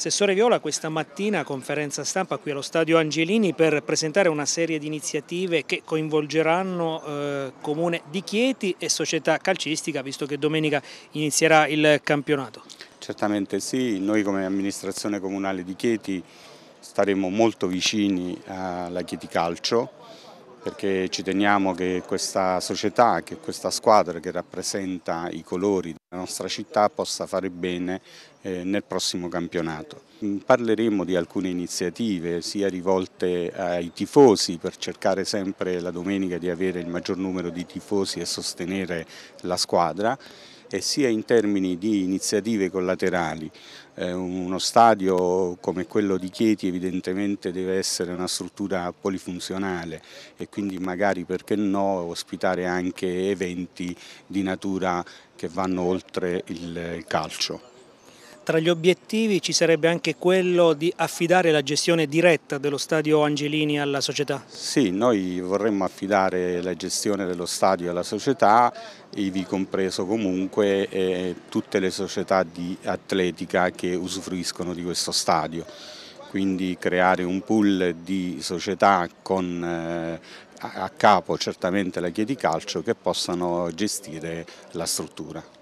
Assessore Viola, questa mattina conferenza stampa qui allo Stadio Angelini per presentare una serie di iniziative che coinvolgeranno eh, Comune di Chieti e società calcistica, visto che domenica inizierà il campionato. Certamente sì, noi come amministrazione comunale di Chieti staremo molto vicini alla Chieti Calcio perché ci teniamo che questa società, che questa squadra che rappresenta i colori della nostra città possa fare bene eh, nel prossimo campionato. Mm, parleremo di alcune iniziative sia rivolte ai tifosi per cercare sempre la domenica di avere il maggior numero di tifosi e sostenere la squadra e sia in termini di iniziative collaterali. Eh, uno stadio come quello di Chieti evidentemente deve essere una struttura polifunzionale e quindi magari perché no ospitare anche eventi di natura che vanno oltre il calcio. Tra gli obiettivi ci sarebbe anche quello di affidare la gestione diretta dello stadio Angelini alla società? Sì, noi vorremmo affidare la gestione dello stadio alla società, ivi compreso comunque eh, tutte le società di atletica che usufruiscono di questo stadio quindi creare un pool di società con eh, a capo certamente la Chiedi Calcio che possano gestire la struttura.